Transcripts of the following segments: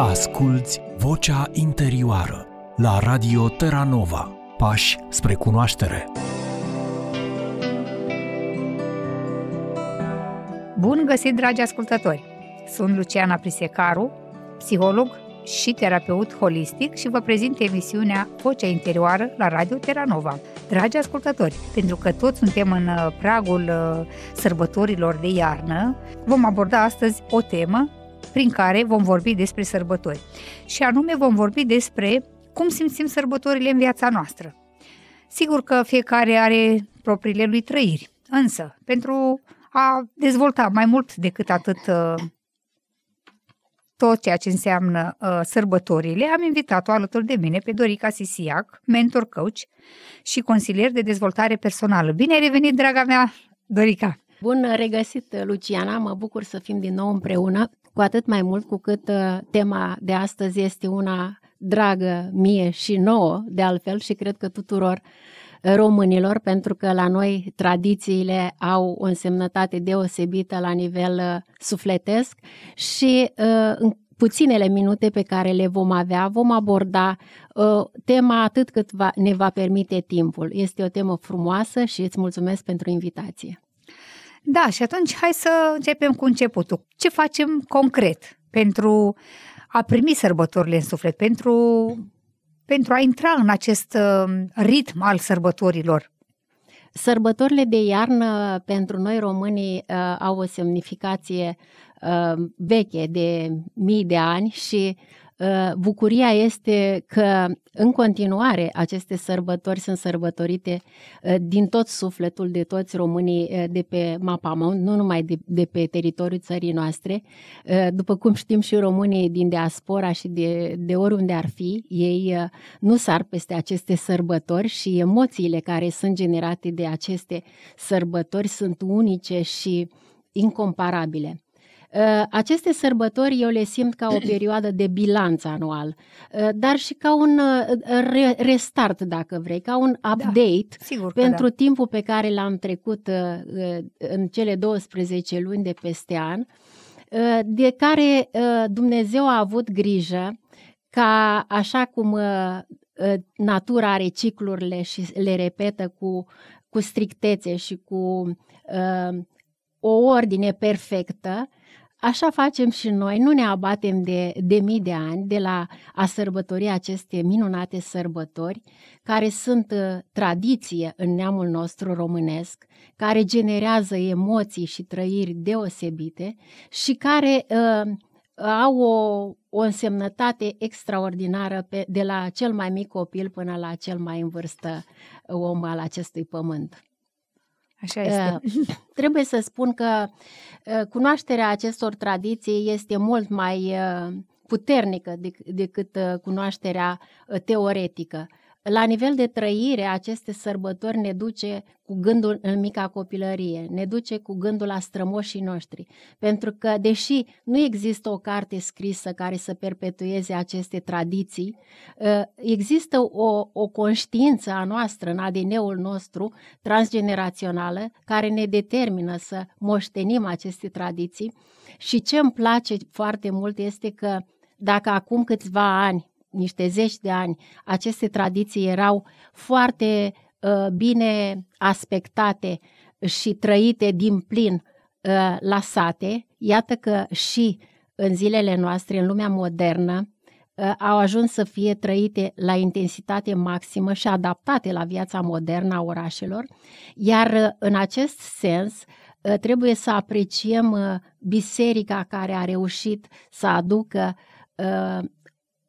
Asculți Vocea Interioară la Radio Terranova. Pași spre cunoaștere. Bun găsit, dragi ascultători! Sunt Luciana Prisecaru, psiholog și terapeut holistic și vă prezint emisiunea Vocea Interioară la Radio Terranova. Dragi ascultători, pentru că toți suntem în uh, pragul uh, sărbătorilor de iarnă, vom aborda astăzi o temă prin care vom vorbi despre sărbători. Și anume vom vorbi despre cum simțim sărbătorile în viața noastră. Sigur că fiecare are propriile lui trăiri, însă pentru a dezvolta mai mult decât atât uh, tot ceea ce înseamnă uh, sărbătorile, am invitat-o alături de mine pe Dorica Sisiac, mentor coach și consilier de dezvoltare personală. Bine ai revenit, draga mea, Dorica! Bun regăsit, Luciana! Mă bucur să fim din nou împreună cu atât mai mult cu cât uh, tema de astăzi este una dragă mie și nouă, de altfel, și cred că tuturor uh, românilor, pentru că la noi tradițiile au o însemnătate deosebită la nivel uh, sufletesc și în puținele minute pe care le vom avea, vom aborda tema atât cât ne va permite timpul. Este o temă frumoasă și îți mulțumesc pentru invitație. Da, și atunci hai să începem cu începutul. Ce facem concret pentru a primi sărbătorile în suflet, pentru, pentru a intra în acest uh, ritm al sărbătorilor? Sărbătorile de iarnă pentru noi românii uh, au o semnificație uh, veche de mii de ani și Ă, bucuria este că în continuare aceste sărbători sunt sărbătorite ă, din tot sufletul de toți românii ă, de pe Mapamont, nu numai de, de pe teritoriul țării noastre. După cum știm și românii din diaspora și de, de oriunde ar fi, ei nu sar peste aceste sărbători și emoțiile care sunt generate de aceste sărbători sunt unice și incomparabile. Ă, aceste sărbători eu le simt ca o perioadă de bilanț anual, ă, dar și ca un ă, restart, dacă vrei, ca un da, update da, pentru da. timpul pe care l-am trecut în cele 12 luni de peste an, de care Dumnezeu a avut grijă ca, așa cum natura are ciclurile și le repetă cu, cu strictețe și cu o ordine perfectă, Așa facem și noi, nu ne abatem de, de mii de ani de la a sărbători aceste minunate sărbători, care sunt uh, tradiție în neamul nostru românesc, care generează emoții și trăiri deosebite și care uh, au o, o însemnătate extraordinară pe, de la cel mai mic copil până la cel mai în vârstă uh, om al acestui pământ. Așa ă, este. Trebuie să spun că ă, cunoașterea acestor tradiții este mult mai ă, puternică dec- decât cunoașterea teoretică. La nivel de trăire, aceste sărbători ne duce cu gândul în mica copilărie, ne duce cu gândul la strămoșii noștri, pentru că, deși nu există o carte scrisă care să perpetueze aceste tradiții, ă, există o, o conștiință a noastră, în ADN-ul nostru, transgenerațională, care ne determină să moștenim aceste tradiții și ce îmi place foarte mult este că dacă acum câțiva ani niște zeci de ani, aceste tradiții erau foarte uh, bine aspectate și trăite din plin uh, la sate, iată că și în zilele noastre, în lumea modernă, uh, au ajuns să fie trăite la intensitate maximă și adaptate la viața modernă a orașelor, iar uh, în acest sens trebuie să apreciem biserica care a reușit să aducă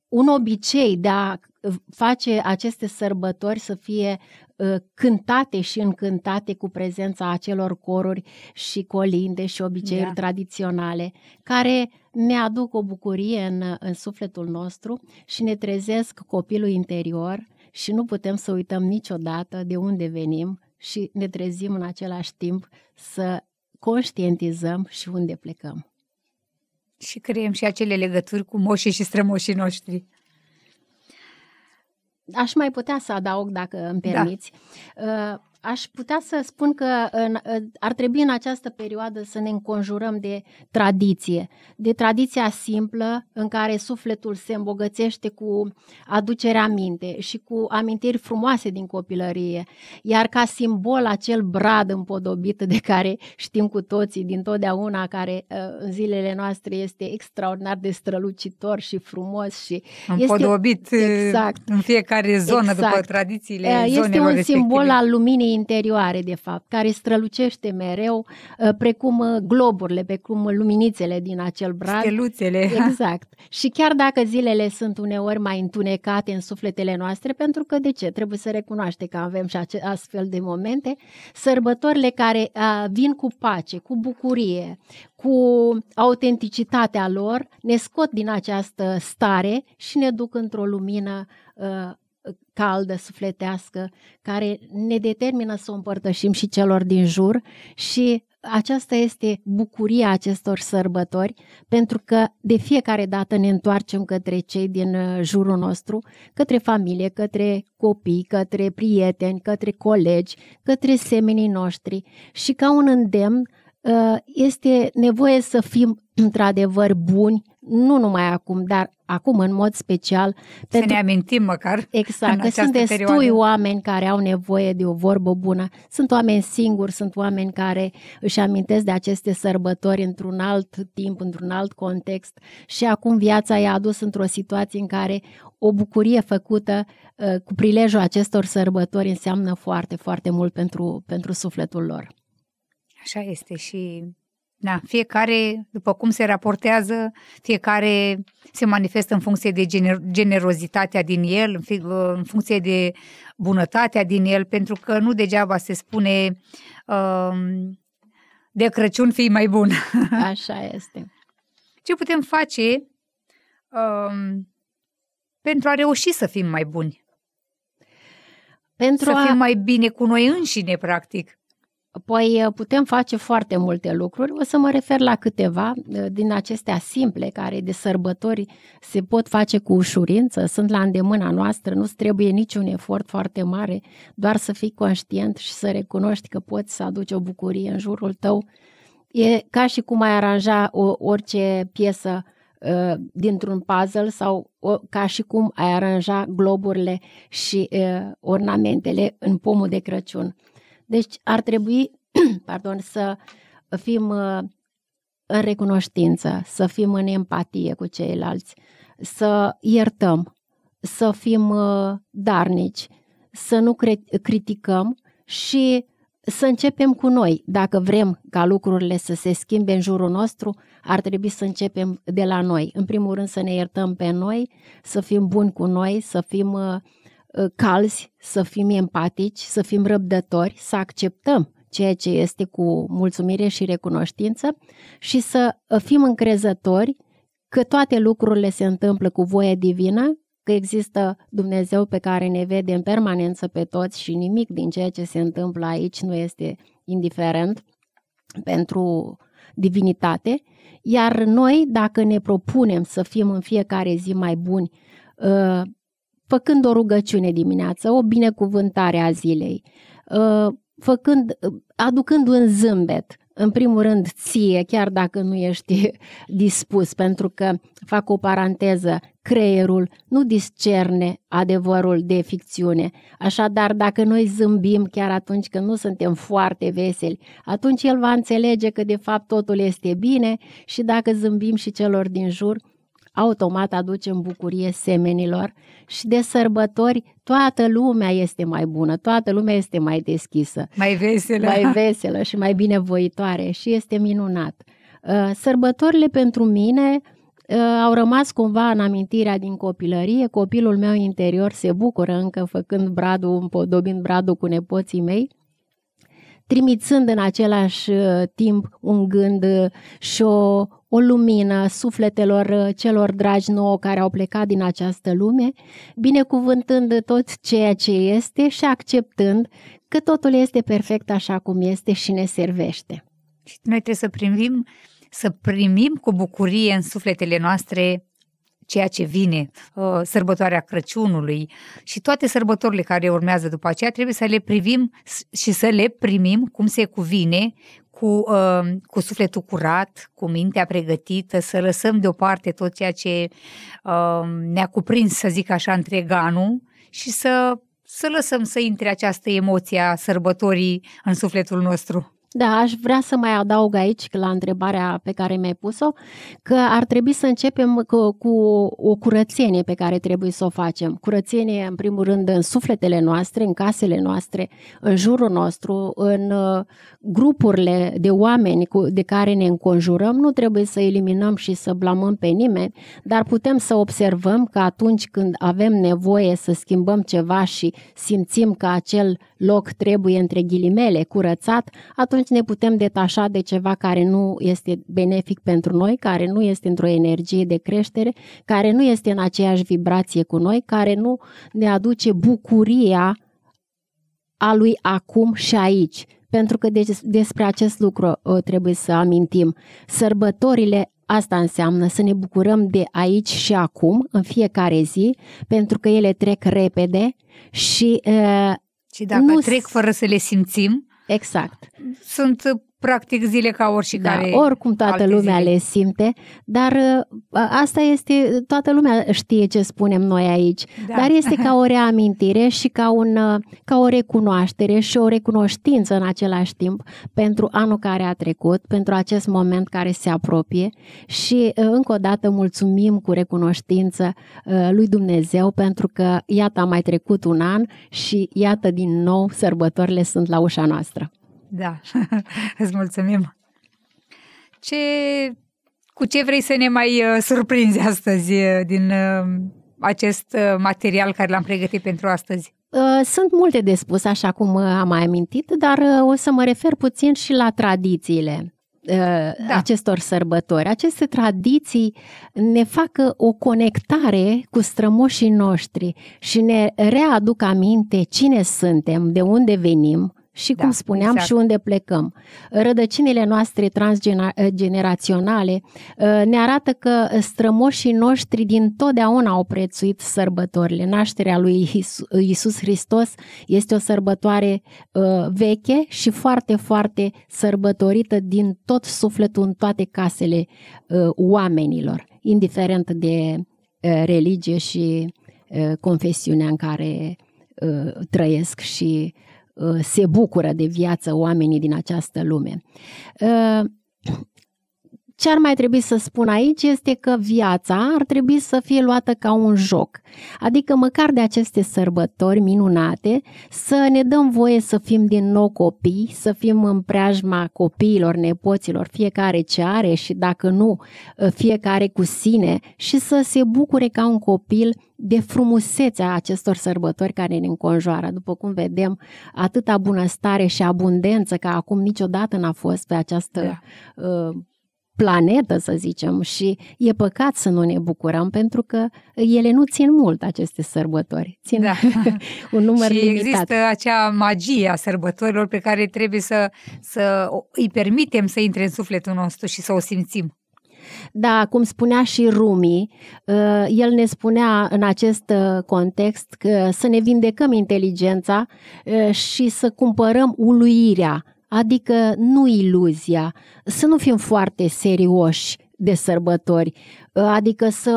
un obicei de a uh, face aceste sărbători să fie uh, cântate și încântate cu prezența acelor coruri și colinde și obiceiuri da. tradiționale, care ne aduc o bucurie în, uh, în sufletul nostru și ne trezesc copilul interior și nu putem să uităm niciodată de unde venim și ne trezim în același timp să conștientizăm și unde plecăm și creăm și acele legături cu moșii și strămoșii noștri. Aș mai putea să adaug, dacă îmi da. permiți. Da aș putea să spun că ă, ar trebui în această perioadă să ne înconjurăm de tradiție, de tradiția simplă în care sufletul se îmbogățește cu aducerea minte și cu amintiri frumoase din copilărie, iar ca simbol acel brad împodobit de care știm cu toții din totdeauna, care ă, în zilele noastre este extraordinar de strălucitor și frumos și împodobit este, ă, exact, în fiecare zonă exact, după tradițiile este zonelor Este un simbol al luminii lumii interioare, de fapt, care strălucește mereu, uh, precum uh, globurile, precum luminițele din acel brad. Steluțele. Exact. Și chiar dacă zilele sunt uneori mai întunecate în sufletele noastre, pentru că, de ce, trebuie să recunoaște că avem și astfel de momente, sărbătorile care uh, vin cu pace, cu bucurie, cu autenticitatea lor, ne scot din această stare și ne duc într-o lumină caldă, sufletească, care ne determină să o împărtășim și celor din jur și aceasta este bucuria acestor sărbători, pentru că de fiecare dată ne întoarcem către cei din uh, jurul nostru, către familie, către copii, către prieteni, către colegi, către semenii noștri și ca un îndemn uh, este nevoie să fim într-adevăr buni, nu numai acum, dar acum în mod special. Să pentru... ne amintim măcar. Exact, că sunt destui perioadă. oameni care au nevoie de o vorbă bună. Sunt oameni singuri, sunt oameni care își amintesc de aceste sărbători într-un alt timp, într-un alt context și acum viața i-a adus într-o situație în care o bucurie făcută ă, cu prilejul acestor sărbători înseamnă foarte, foarte mult pentru, pentru sufletul lor. Așa este și da, fiecare, după cum se raportează, fiecare se manifestă în funcție de gener- generozitatea din el, în, fi, uh, în funcție de bunătatea din el, pentru că nu degeaba se spune uh, de Crăciun fii mai bun. Așa este. Ce putem face uh, pentru a reuși să fim mai buni? Pentru să a... fim mai bine cu noi înșine, practic. Păi uh, putem face foarte multe lucruri. O să mă refer la câteva uh, din acestea simple care de sărbători se pot face cu ușurință, sunt la îndemâna noastră, nu trebuie niciun efort foarte mare, doar să fii conștient și să recunoști că poți să aduci o bucurie în jurul tău. E ca și cum ai aranja o, orice piesă uh, dintr-un puzzle sau o, ca și cum ai aranja globurile și ornamentele în pomul de Crăciun. Deci ar trebui pardon, să fim uh, în recunoștință, să fim în empatie cu ceilalți, să iertăm, să fim uh, darnici, să nu criticăm și să începem cu noi. Dacă vrem ca lucrurile să se schimbe în jurul nostru, ar trebui să începem de la noi. În primul rând să ne iertăm pe noi, să fim buni cu noi, să fim uh, Ă, calzi, să fim empatici, să fim răbdători, să acceptăm ceea ce este cu mulțumire și recunoștință și să ă, fim încrezători că toate lucrurile se întâmplă cu voie divină, că există Dumnezeu pe care ne vede în permanență pe toți și nimic din ceea ce se întâmplă aici nu este indiferent pentru divinitate, iar noi, dacă ne propunem să fim în fiecare zi mai buni, ă, făcând o rugăciune dimineață, o binecuvântare a zilei, uh, făcând, uh, aducând un zâmbet, în primul rând ție, chiar dacă nu ești dispus, pentru că, fac o paranteză, creierul nu discerne adevărul de ficțiune. Așadar, dacă noi zâmbim chiar atunci când nu suntem foarte veseli, atunci el va înțelege că de fapt totul este bine și dacă zâmbim și celor din jur, automat aducem bucurie semenilor și de sărbători toată lumea este mai bună, toată lumea este mai deschisă. Mai veselă. Mai veselă și mai binevoitoare și este minunat. Uh, sărbătorile pentru mine uh, au rămas cumva în amintirea din copilărie. Copilul meu interior se bucură încă făcând bradul, împodobind bradul cu nepoții mei trimițând în același uh, timp un gând și o, o lumină sufletelor uh, celor dragi nouă care au plecat din această lume, binecuvântând tot ceea ce este și acceptând că totul este perfect așa cum este și ne servește. Și noi trebuie să primim, să primim cu bucurie în sufletele noastre ceea ce vine, uh, sărbătoarea Crăciunului și toate sărbătorile care urmează după aceea, trebuie să le privim și să le primim cum se cuvine, cu, uh, cu sufletul curat, cu mintea pregătită, să lăsăm deoparte tot ceea ce uh, ne-a cuprins, să zic așa, întreg anul și să, să lăsăm să intre această emoție a sărbătorii în sufletul nostru. Da, aș vrea să mai adaug aici la întrebarea pe care mi-ai pus-o, că ar trebui să începem cu, cu o curățenie pe care trebuie să o facem. Curățenie, în primul rând, în sufletele noastre, în casele noastre, în jurul nostru, în uh, grupurile de oameni cu, de care ne înconjurăm. Nu trebuie să eliminăm și să blamăm pe nimeni, dar putem să observăm că atunci când avem nevoie să schimbăm ceva și simțim că acel loc trebuie, între ghilimele, curățat, atunci atunci ne putem detașa de ceva care nu este benefic pentru noi, care nu este într-o energie de creștere, care nu este în aceeași vibrație cu noi, care nu ne aduce bucuria a lui acum și aici. Pentru că deci, despre acest lucru uh, trebuie să amintim. Sărbătorile Asta înseamnă să ne bucurăm de aici și acum, în fiecare zi, pentru că ele trec repede și. Uh, și dacă nu trec fără să le simțim? Exact. Sunt practic zile ca oricare. Da, oricum toată lumea zile. le simte, dar uh, asta este, toată lumea știe ce spunem noi aici, da. dar este ca o reamintire și ca, un, uh, ca o recunoaștere și o recunoștință în același timp pentru anul care a trecut, pentru acest moment care se apropie și uh, încă o dată mulțumim cu recunoștință lui Dumnezeu pentru că iată a mai trecut un an și iată din nou sărbătorile sunt la ușa noastră. Da, îți mulțumim. Ce, cu ce vrei să ne mai uh, surprinzi astăzi uh, din uh, acest material care l-am pregătit pentru astăzi? Sunt multe de spus, așa cum am mai amintit, dar o să mă refer puțin și la tradițiile da. acestor sărbători. Aceste tradiții ne facă o conectare cu strămoșii noștri și ne readuc aminte cine suntem, de unde venim, și, da, cum spuneam, exact. și unde plecăm. Rădăcinile noastre transgeneraționale eh, eh, ne arată că strămoșii noștri din totdeauna au prețuit sărbătorile. Nașterea lui Isus Hristos este o sărbătoare eh, veche și foarte, foarte sărbătorită din tot sufletul în toate casele oamenilor, indiferent de religie și confesiunea în care trăiesc și uh, se bucură de viață oamenii din această lume. Ă, ce ar mai trebui să spun aici este că viața ar trebui să fie luată ca un joc, adică măcar de aceste sărbători minunate să ne dăm voie să fim din nou copii, să fim în preajma copiilor, nepoților, fiecare ce are și dacă nu, fiecare cu sine și să se bucure ca un copil de frumusețea acestor sărbători care ne înconjoară. După cum vedem, atâta bunăstare și abundență ca acum niciodată n-a fost pe această da. uh, planetă, să zicem, și e păcat să nu ne bucurăm pentru că ele nu țin mult aceste sărbători. Țin da. un număr și limitat. există acea magie a sărbătorilor pe care trebuie să, să îi permitem să intre în sufletul nostru și să o simțim. Da, cum spunea și Rumi, ă, el ne spunea în acest ă, context că să ne vindecăm inteligența ă, și să cumpărăm uluirea Adică nu iluzia, să nu fim foarte serioși de sărbători. Ă, adică să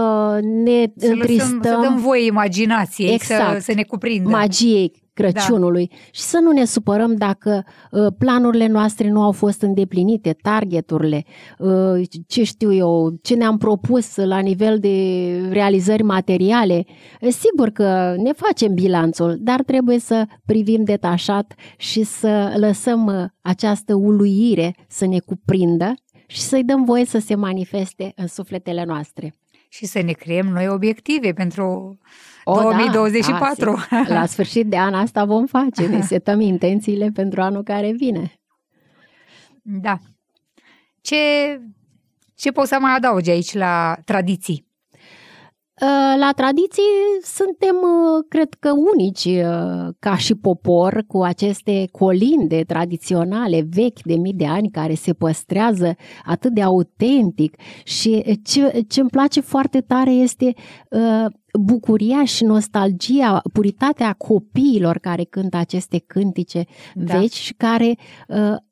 ne să întristăm. Lăsăm, să dăm voie imaginației, exact, să, să ne cuprindă. Magiei da. Crăciunului da. și să nu ne supărăm dacă ă, planurile noastre nu au fost îndeplinite, targeturile, ă, ce știu eu, ce ne-am propus la nivel de realizări materiale. Sigur că ne facem bilanțul, dar trebuie să privim detașat și să lăsăm această uluire să ne cuprindă și să-i dăm voie să se manifeste în sufletele noastre. Și să ne creăm noi obiective pentru o, 2024. Da, da la sfârșit de an asta vom face, ne setăm intențiile pentru anul care vine. Da. Ce, ce pot să mai adaugi aici la tradiții? Ă, la tradiții suntem, ă, cred că, unici ă, ca și popor cu aceste colinde tradiționale vechi de mii de ani care se păstrează atât de autentic și ce, ce îmi place foarte tare este bucuria și nostalgia, puritatea copiilor care cântă aceste cântice da. vechi și care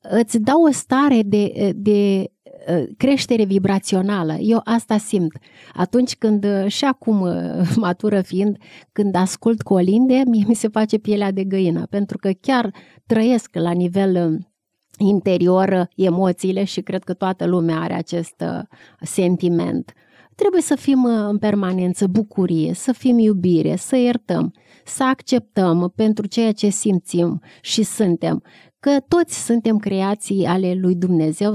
îți dau o stare de, de Uh, creștere vibrațională. Eu asta simt. Atunci când, uh, și acum, uh, matură fiind, când ascult colinde, mie mi se face pielea de găină, pentru că chiar trăiesc la nivel interior emoțiile și cred că toată lumea are acest sentiment. Trebuie să fim în permanență bucurie, să fim iubire, să iertăm, să acceptăm pentru ceea ce simțim și suntem că toți suntem creații ale lui Dumnezeu,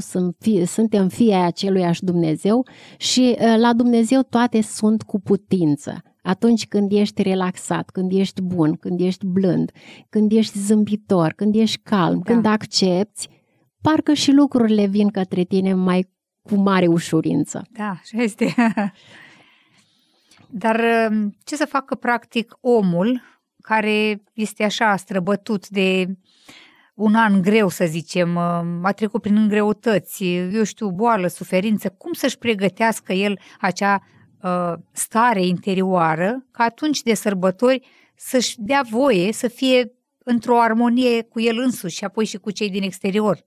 suntem fii ai aceluiași Dumnezeu și ă, la Dumnezeu toate sunt cu putință. Atunci când ești relaxat, când ești bun, când ești blând, când ești zâmbitor, când ești calm, da. când accepti, parcă și lucrurile vin către tine mai cu mare ușurință. Da, și este. Dar ă, ce să facă practic omul care este așa străbătut de uh, un an greu, să zicem, uh, a trecut prin greutăți, eu știu, boală, suferință, cum să-și pregătească el acea uh, stare interioară, ca atunci de sărbători să-și dea voie să fie într-o armonie cu el însuși și apoi și cu cei din exterior.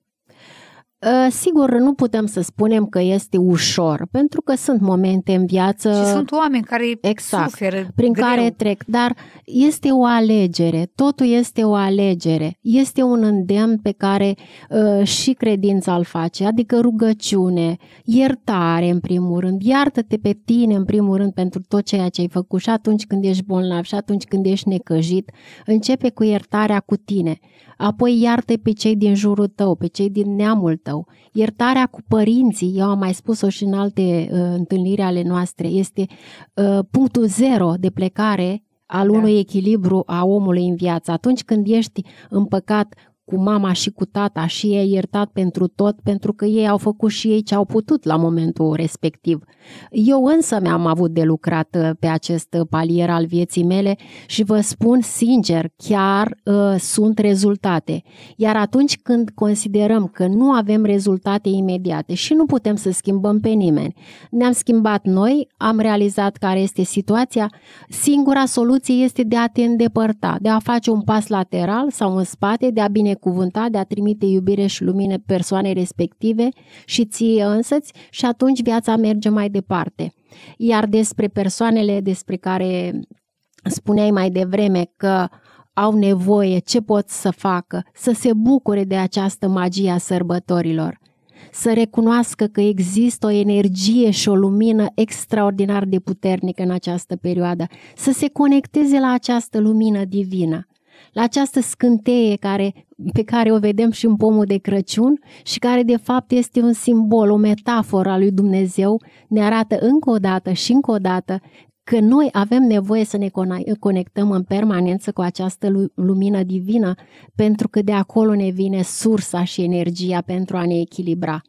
Ă, sigur, nu putem să spunem că este ușor, pentru că sunt momente în viață. Și sunt oameni care exact, suferă. Prin greu. care trec, dar este o alegere, totul este o alegere. Este un îndemn pe care uh, și credința îl face, adică rugăciune, iertare, în primul rând, iartă-te pe tine, în primul rând, pentru tot ceea ce ai făcut și atunci când ești bolnav, și atunci când ești necăjit. Începe cu iertarea cu tine, apoi iartă pe cei din jurul tău, pe cei din neamul tău tău. Iertarea cu părinții, eu am mai spus-o și în alte uh, întâlniri ale noastre, este uh, punctul zero de plecare al da. unui echilibru a omului în viață. Atunci când ești împăcat cu mama și cu tata și ei iertat pentru tot, pentru că ei au făcut și ei ce au putut la momentul respectiv. Eu însă mi-am avut de lucrat uh, pe acest uh, palier al vieții mele și vă spun sincer, chiar uh, sunt rezultate. Iar atunci când considerăm că nu avem rezultate imediate și nu putem să schimbăm pe nimeni, ne-am schimbat noi, am realizat care este situația, singura soluție este de a te îndepărta, de a face un pas lateral sau în spate, de a binecuvânta, de a trimite iubire și lumină persoanei respective și ție însăți și atunci viața merge mai departe departe. Iar despre persoanele despre care spuneai mai devreme că au nevoie, ce pot să facă, să se bucure de această magie a sărbătorilor, să recunoască că există o energie și o lumină extraordinar de puternică în această perioadă, să se conecteze la această lumină divină la această scânteie care, pe care o vedem și în pomul de Crăciun și care de fapt este un simbol, o metaforă a lui Dumnezeu, ne arată încă o dată și încă o dată că noi avem nevoie să ne conectăm în permanență cu această lumină divină, pentru că de acolo ne vine sursa și energia pentru a ne echilibra.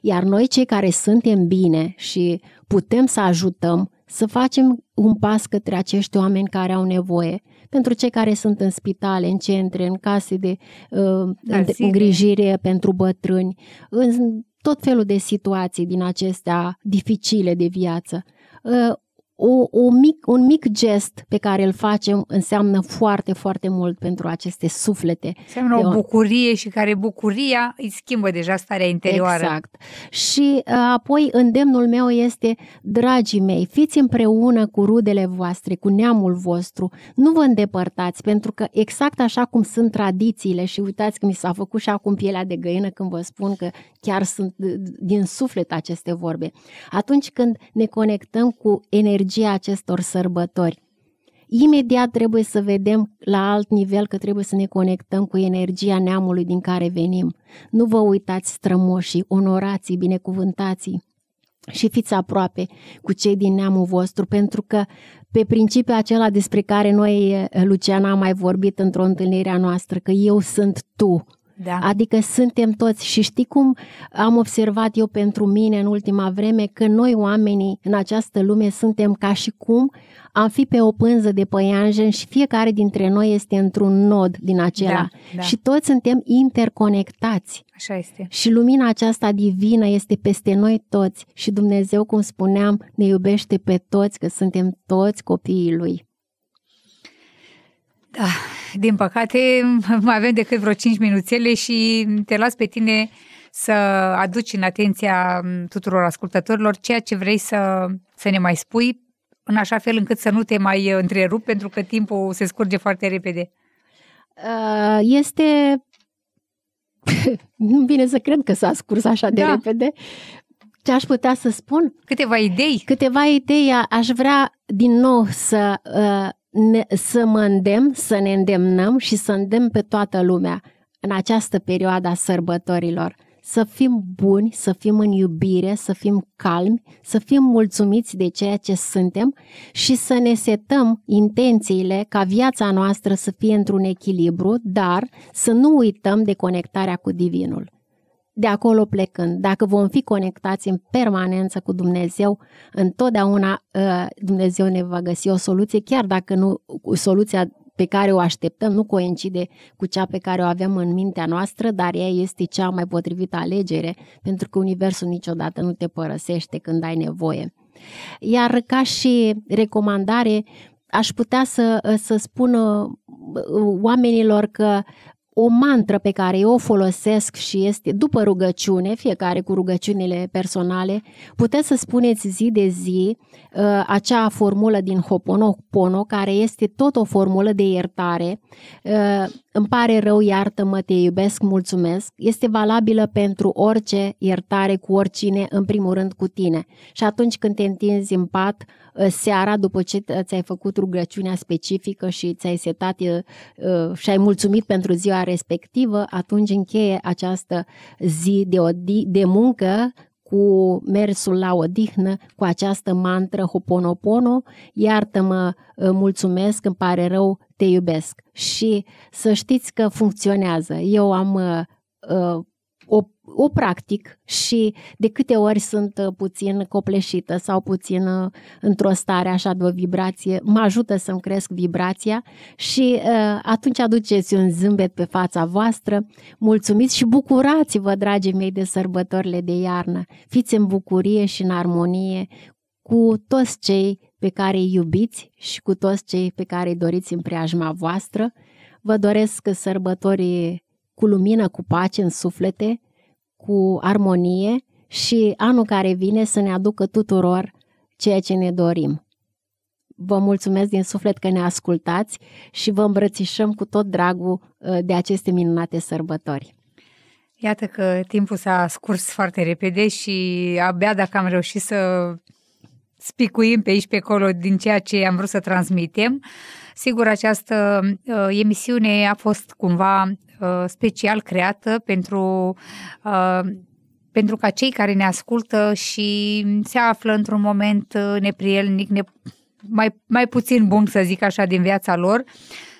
Iar noi, cei care suntem bine și putem să ajutăm, să facem un pas către acești oameni care au nevoie, pentru cei care sunt în spitale, în centre, în case de uh, da, îngrijire pentru bătrâni, în tot felul de situații din acestea dificile de viață. Uh, o, o mic, un mic gest pe care îl facem înseamnă foarte, foarte mult pentru aceste suflete. Înseamnă o bucurie și care bucuria îi schimbă deja starea interioară. Exact. Și uh, apoi îndemnul meu este, dragii mei, fiți împreună cu rudele voastre, cu neamul vostru, nu vă îndepărtați, pentru că exact așa cum sunt tradițiile și uitați că mi s-a făcut și acum pielea de găină când vă spun că chiar sunt uh, din suflet aceste vorbe. Atunci când ne conectăm cu energia energia acestor sărbători. Imediat trebuie să vedem la alt nivel că trebuie să ne conectăm cu energia neamului din care venim. Nu vă uitați strămoșii, onorații, binecuvântații și fiți aproape cu cei din neamul vostru, pentru că pe principiul acela despre care noi, Luciana, am mai vorbit într-o întâlnire a noastră, că eu sunt tu, da. Adică suntem toți și știi cum am observat eu pentru mine în ultima vreme că noi oamenii în această lume suntem ca și cum am fi pe o pânză de păianjen și fiecare dintre noi este într-un nod din acela. Da, da. Și toți suntem interconectați. Așa este. Și lumina aceasta divină este peste noi toți și Dumnezeu, cum spuneam, ne iubește pe toți, că suntem toți copiii Lui. Da, din păcate, mai avem decât vreo 5 minuțele și te las pe tine să aduci în atenția tuturor ascultătorilor ceea ce vrei să, să ne mai spui, în așa fel încât să nu te mai întrerup, pentru că timpul se scurge foarte repede. Uh, este nu bine să cred că s-a scurs așa de da. repede. Ce aș putea să spun? Câteva idei. Câteva idei. Aș vrea din nou să uh, ne, să mă îndemn, să ne îndemnăm și să îndemn pe toată lumea în această perioadă a sărbătorilor să fim buni, să fim în iubire, să fim calmi, să fim mulțumiți de ceea ce suntem și să ne setăm intențiile ca viața noastră să fie într-un echilibru, dar să nu uităm de conectarea cu Divinul. De acolo plecând, dacă vom fi conectați în permanență cu Dumnezeu, întotdeauna ă, Dumnezeu ne va găsi o soluție, chiar dacă nu soluția pe care o așteptăm nu coincide cu cea pe care o avem în mintea noastră, dar ea este cea mai potrivită alegere, pentru că Universul niciodată nu te părăsește când ai nevoie. Iar ca și recomandare, aș putea să, să spun ă, oamenilor că o mantră pe care eu o folosesc și este după rugăciune, fiecare cu rugăciunile personale, puteți să spuneți zi de zi uh, acea formulă din Hoponopono, care este tot o formulă de iertare. Uh, îmi pare rău, iartă-mă, te iubesc, mulțumesc. Este valabilă pentru orice iertare cu oricine, în primul rând cu tine. Și atunci când te întinzi în pat, Uh, seara după ce ți-ai făcut rugăciunea specifică și ți-ai setat uh, uh, și ai mulțumit pentru ziua respectivă, atunci încheie această zi de, odi- de muncă cu mersul la odihnă, cu această mantră Hoponopono, iartă-mă, mulțumesc, îmi pare rău, te iubesc. Și să știți că funcționează. Eu am uh, o o practic și de câte ori sunt uh, puțin copleșită sau puțin uh, într-o stare așa de o vibrație, mă ajută să-mi cresc vibrația și uh, atunci aduceți un zâmbet pe fața voastră, mulțumiți și bucurați-vă, dragii mei, de sărbătorile de iarnă. Fiți în bucurie și în armonie cu toți cei pe care îi iubiți și cu toți cei pe care îi doriți în preajma voastră. Vă doresc sărbătorii cu lumină, cu pace în suflete, cu armonie și anul care vine să ne aducă tuturor ceea ce ne dorim. Vă mulțumesc din suflet că ne ascultați și vă îmbrățișăm cu tot dragul ă, de aceste minunate sărbători. Iată că timpul s-a scurs foarte repede și abia dacă am reușit să spicuim pe aici pe acolo din ceea ce am vrut să transmitem. Sigur, această uh, emisiune a fost cumva Uh, special creată pentru uh, pentru ca cei care ne ascultă și se află într-un moment uh, neprielnic, ne, mai, mai puțin bun, să zic așa, din viața lor,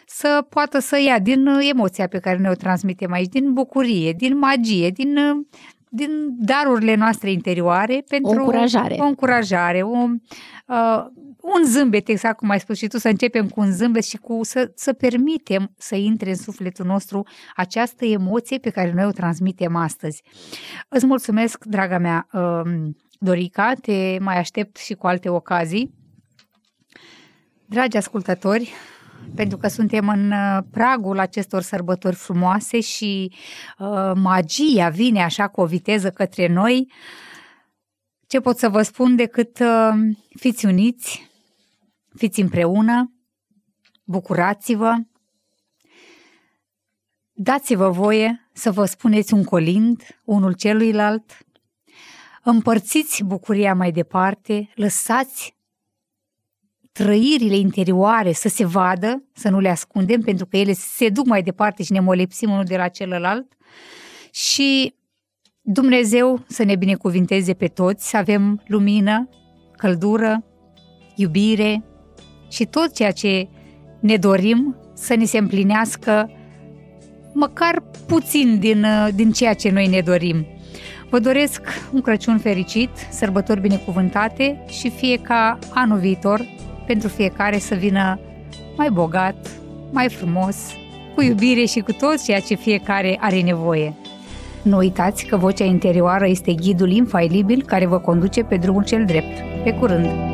să poată să ia din emoția pe care ne o transmitem aici, din bucurie, din magie, din, din darurile noastre interioare pentru o încurajare, o, încurajare, o uh, un zâmbet, exact cum ai spus și tu, să începem cu un zâmbet și cu să, să permitem să intre în sufletul nostru această emoție pe care noi o transmitem astăzi. Îți mulțumesc, draga mea um, Dorica, te mai aștept și cu alte ocazii. Dragi ascultători, pentru că suntem în uh, pragul acestor sărbători frumoase și uh, magia vine așa cu o viteză către noi, ce pot să vă spun decât uh, fiți uniți, Fiți împreună, bucurați-vă, dați-vă voie să vă spuneți un colind unul celuilalt, împărțiți bucuria mai departe, lăsați trăirile interioare să se vadă, să nu le ascundem, pentru că ele se duc mai departe și ne molepsim unul de la celălalt și Dumnezeu să ne binecuvinteze pe toți, să avem lumină, căldură, iubire, și tot ceea ce ne dorim să ni se împlinească măcar puțin din, uh, din ceea ce noi ne dorim. Vă doresc un Crăciun fericit, sărbători binecuvântate și fie ca anul viitor pentru fiecare să vină mai bogat, mai frumos, cu iubire și cu tot ceea ce fiecare are nevoie. Nu uitați că vocea interioară este ghidul infailibil care vă conduce pe drumul cel drept. Pe curând!